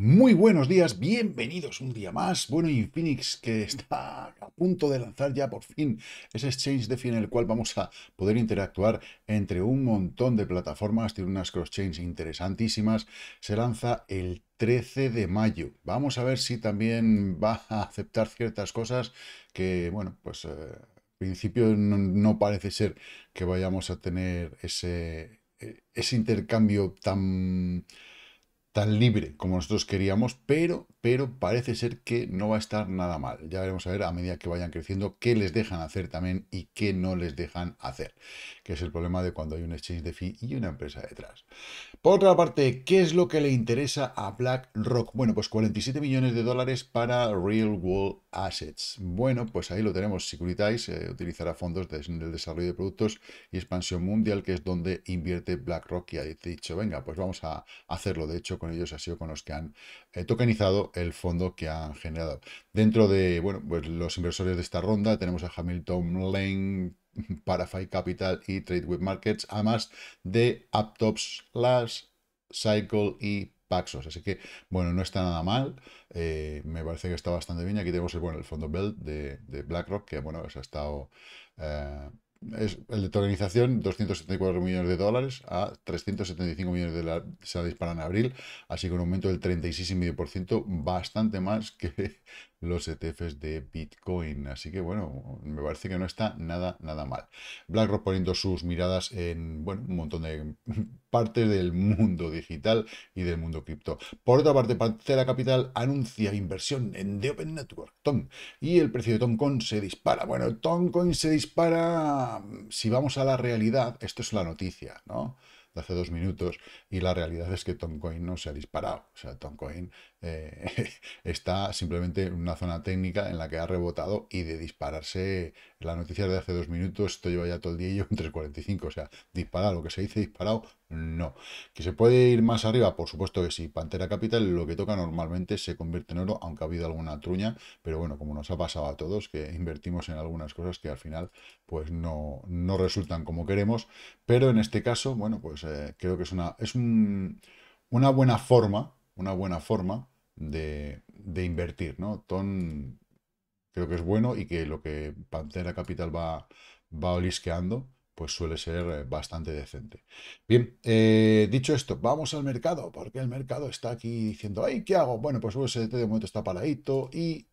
Muy buenos días, bienvenidos un día más. Bueno, Infinix que está a punto de lanzar ya por fin ese exchange fin en el cual vamos a poder interactuar entre un montón de plataformas, tiene unas cross-chains interesantísimas. Se lanza el 13 de mayo. Vamos a ver si también va a aceptar ciertas cosas que, bueno, pues eh, al principio no, parece ser que vayamos a tener ese, eh, ese intercambio tan tan libre como nosotros queríamos, pero pero parece ser que no va a estar nada mal. Ya veremos a ver a medida que vayan creciendo qué les dejan hacer también y qué no les dejan hacer, que es el problema de cuando hay un exchange de fee y una empresa detrás. Por otra parte, ¿qué es lo que le interesa a BlackRock? Bueno, pues 47 millones de dólares para Real World Assets. Bueno, pues ahí lo tenemos. Securitize, eh, utilizará fondos de, del desarrollo de productos y expansión mundial, que es donde invierte BlackRock y ha dicho, venga, pues vamos a hacerlo. De hecho, con ellos ha sido con los que han eh, tokenizado el fondo que han generado. Dentro de bueno, pues los inversores de esta ronda tenemos a Hamilton Lane, Parafy Capital y trade with Markets, además de Aptops, las Cycle y Paxos. Así que, bueno, no está nada mal. Eh, me parece que está bastante bien. Aquí tenemos el, bueno, el fondo Belt de, BlackRock, que, bueno, se pues ha estado... Eh, es el de tokenización, 274 millones de dólares a 375 millones de dólares se disparan en abril, así que un aumento del 36,5%, bastante más que los ETFs de Bitcoin. Así que bueno, me parece que no está nada, nada mal. BlackRock poniendo sus miradas en bueno, un montón de partes del mundo digital y del mundo cripto. Por otra parte, Pantera Capital anuncia inversión en The Open Network, Tom, y el precio de Tomcoin se dispara. Bueno, Tomcoin se dispara, si vamos a la realidad, esto es la noticia, ¿no? hace dos minutos y la realidad es que Tomcoin no se ha disparado. O sea, Tomcoin está simplemente en una zona técnica en la que ha rebotado y de dispararse la noticia de hace dos minutos, esto lleva ya todo el día y yo en 3.45 o sea, disparar, lo que se dice disparado, no. ¿Que se puede ir más arriba? Por supuesto que sí. Pantera Capital lo que toca normalmente se convierte en oro, aunque ha habido alguna truña, pero bueno, como nos ha pasado a todos, que invertimos en algunas cosas que al final pues no, no resultan como queremos, pero en este caso, bueno, pues eh, creo que es una, es una buena forma una buena forma de, invertir, ¿no? Ton creo que es bueno y que lo que Pantera Capital va, olisqueando, pues suele ser eh, bastante decente. Bien, eh, dicho esto, vamos al mercado, porque el mercado está aquí diciendo, ay, ¿qué hago? Bueno, pues USDT e de momento está paradito y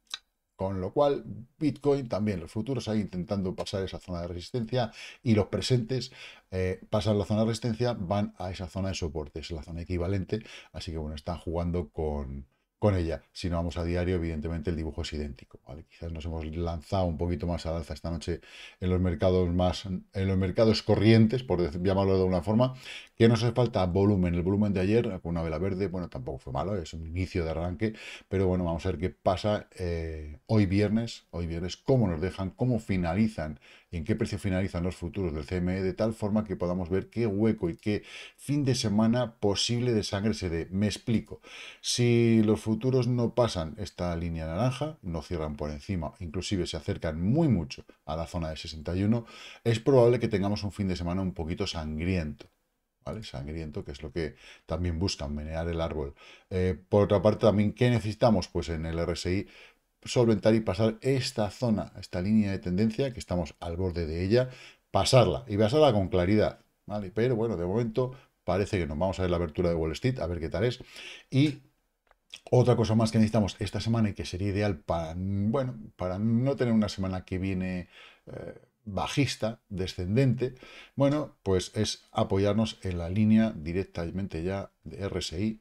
con lo cual, Bitcoin también, los futuros ahí intentando pasar esa zona de resistencia y los presentes eh, pasan la zona de resistencia, van a esa zona de soporte, es la zona equivalente. Así que bueno, están jugando con, con ella. Si no vamos a diario, evidentemente el dibujo es idéntico. Quizás nos hemos lanzado un poquito más al alza esta noche en los mercados más, en los mercados corrientes, por llamarlo de alguna forma, que nos hace falta volumen. El volumen de ayer con una vela verde, bueno, tampoco fue malo, es un inicio de arranque, pero bueno, vamos a ver qué pasa eh, hoy viernes, hoy viernes, cómo nos dejan, cómo finalizan en qué precio finalizan los futuros del CME, de tal forma que podamos ver qué hueco y qué fin de semana posible de sangre se dé. Me explico. Si los futuros no pasan esta línea naranja, no cierran por encima, inclusive se acercan muy mucho a la zona de 61, es probable que tengamos un fin de semana un poquito sangriento. ¿Vale? Sangriento, que es lo que también buscan, menear el árbol. Eh, por otra parte, también, ¿qué necesitamos? Pues en el RSI solventar y pasar esta zona, esta línea de tendencia, que estamos al borde de ella, pasarla y pasarla con claridad, ¿vale? Pero bueno, de momento parece que nos vamos a ver la abertura de Wall Street, a ver qué tal es. Y otra cosa más que necesitamos esta semana y que sería ideal para, bueno, para no tener una semana que viene eh, bajista, descendente, bueno, pues es apoyarnos en la línea directamente ya de RSI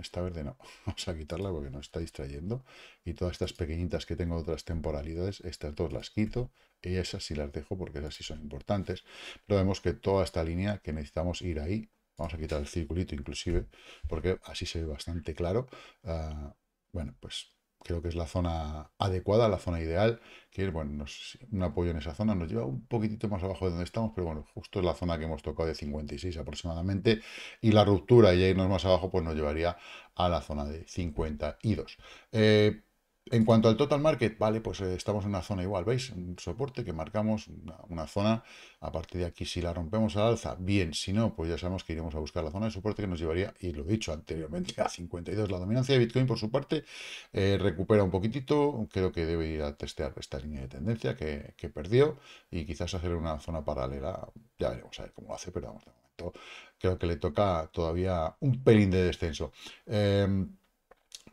esta verde no, vamos a quitarla porque nos está distrayendo. Y todas estas pequeñitas que tengo otras temporalidades, estas dos las quito y esas sí las dejo porque esas sí son importantes. Pero vemos que toda esta línea que necesitamos ir ahí, vamos a quitar el circulito inclusive, porque así se ve bastante claro. Ah, bueno, pues creo que es la zona adecuada, la zona ideal, que es, bueno, un apoyo en esa zona, nos lleva un poquitito más abajo de donde estamos, pero bueno, justo es la zona que hemos tocado de 56 aproximadamente, y la ruptura y irnos más abajo, pues nos llevaría a la zona de 52. En cuanto al total market, vale, pues eh, estamos en una zona igual, ¿veis? Un soporte que marcamos, una, zona, a partir de aquí, si la rompemos al alza, bien, si no, pues ya sabemos que iremos a buscar la zona de soporte que nos llevaría, y lo he dicho anteriormente, a 52. La dominancia de Bitcoin, por su parte, eh, recupera un poquitito, creo que debe ir a testear esta línea de tendencia que, perdió, y quizás hacer una zona paralela, ya veremos a ver cómo lo hace, pero vamos, de momento creo que le toca todavía un pelín de descenso. Em,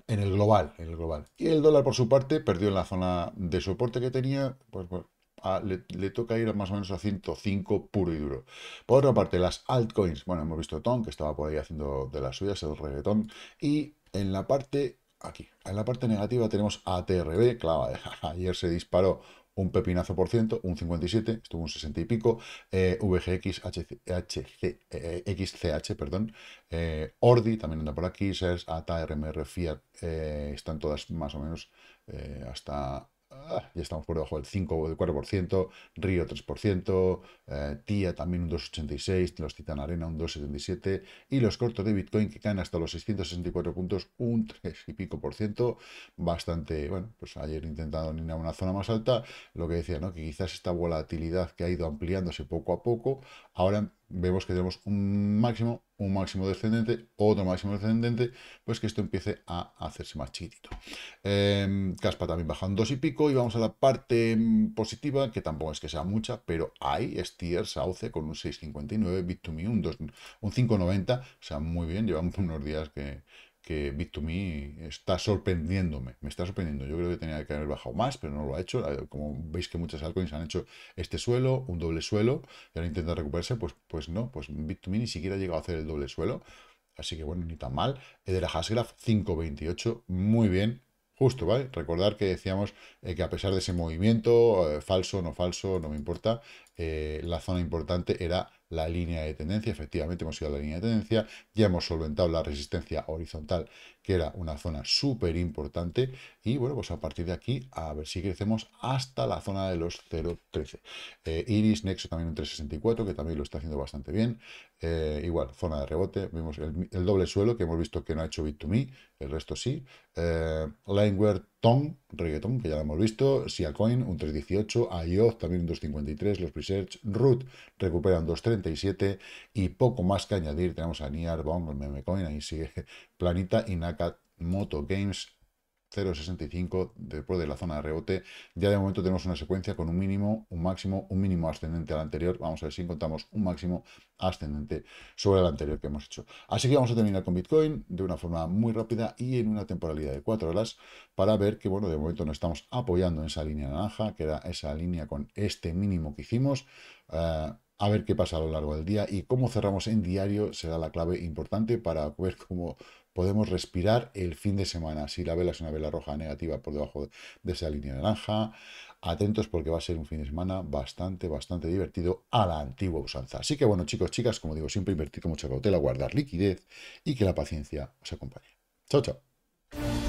en el global, en el global. Y el dólar, por su parte, perdió en la zona de soporte que tenía, pues, pues le, toca ir más o menos a 105 puro y duro. Por otra parte, las altcoins, bueno, hemos visto Tom, que estaba por ahí haciendo de las suyas, el reggaetón, y en la parte, aquí, en la parte negativa tenemos ATRB, claro, ayer se disparó un pepinazo por ciento, un 57, estuvo un 60 y pico, eh, VGX, XCH, eh, eh, perdón, Ordi también anda por aquí, SERS, ATA, mr Fiat, están todas más o menos hasta Ah, ya estamos por debajo del 5 o del 4%, Río 3%, eh, Tía, TIA también un 2,86, los Titan Arena un 2,77 y los cortos de Bitcoin que caen hasta los 664 puntos un 3 y pico por ciento, bastante, bueno, pues ayer intentando ir una zona más alta, lo que decía, ¿no? que quizás esta volatilidad que ha ido ampliándose poco a poco, ahora vemos que tenemos un máximo, un máximo descendente, otro máximo descendente, pues que esto empiece a hacerse más chiquitito. Em, Caspa también baja un 2 y pico y vamos a la parte em, positiva, que tampoco es que sea mucha, pero hay Steer, Sauce con un 6,59, Bit2Me un 5,90, o sea, muy bien, llevamos unos días que, que Bit2Me está sorprendiéndome, me está sorprendiendo. Yo creo que tenía que haber bajado más, pero no lo ha hecho. Eh, como veis que muchas altcoins han hecho este suelo, un doble suelo, y ahora intenta recuperarse, pues, pues no, pues Bit2Me ni siquiera ha llegado a hacer el doble suelo. Así que bueno, ni tan mal. Edera Hasgraph 5.28, muy bien, justo, ¿vale? Recordar que decíamos eh, que a pesar de ese movimiento, eh, falso, no falso, no me importa, la zona importante era la línea de tendencia, efectivamente hemos ido a la línea de tendencia, ya hemos solventado la resistencia horizontal que era una zona súper importante. Y bueno, pues a partir de aquí, a ver si crecemos hasta la zona de los 0.13. Eh, Iris, Nexo también un 3.64, que también lo está haciendo bastante bien. Eh, igual, zona de rebote, vimos el, doble suelo, que hemos visto que no ha hecho bit to me el resto sí. Eh, Lineware, Tong, Reggaeton, que ya lo hemos visto. coin un 3.18. yo también un 2.53. Los Presearch, Root recuperan 2.37. Y poco más que añadir, tenemos a Niar, Bong, Memecoin, ahí sigue Planita y moto Games 0,65 después de la zona de rebote. Ya de momento tenemos una secuencia con un mínimo, un máximo, un mínimo ascendente al anterior. Vamos a ver si encontramos un máximo ascendente sobre el anterior que hemos hecho. Así que vamos a terminar con Bitcoin de una forma muy rápida y en una temporalidad de 4 horas para ver que, bueno, de momento nos estamos apoyando en esa línea naranja, que era esa línea con este mínimo que hicimos. Eh, a ver qué pasa a lo largo del día y cómo cerramos en diario será la clave importante para ver cómo podemos respirar el fin de semana. Si la vela es una vela roja negativa por debajo de esa línea naranja, atentos porque va a ser un fin de semana bastante, bastante divertido a la antigua usanza. Así que bueno, chicos, chicas, como digo, siempre invertir con mucha cautela, guardar liquidez y que la paciencia os acompañe. Chao, chao.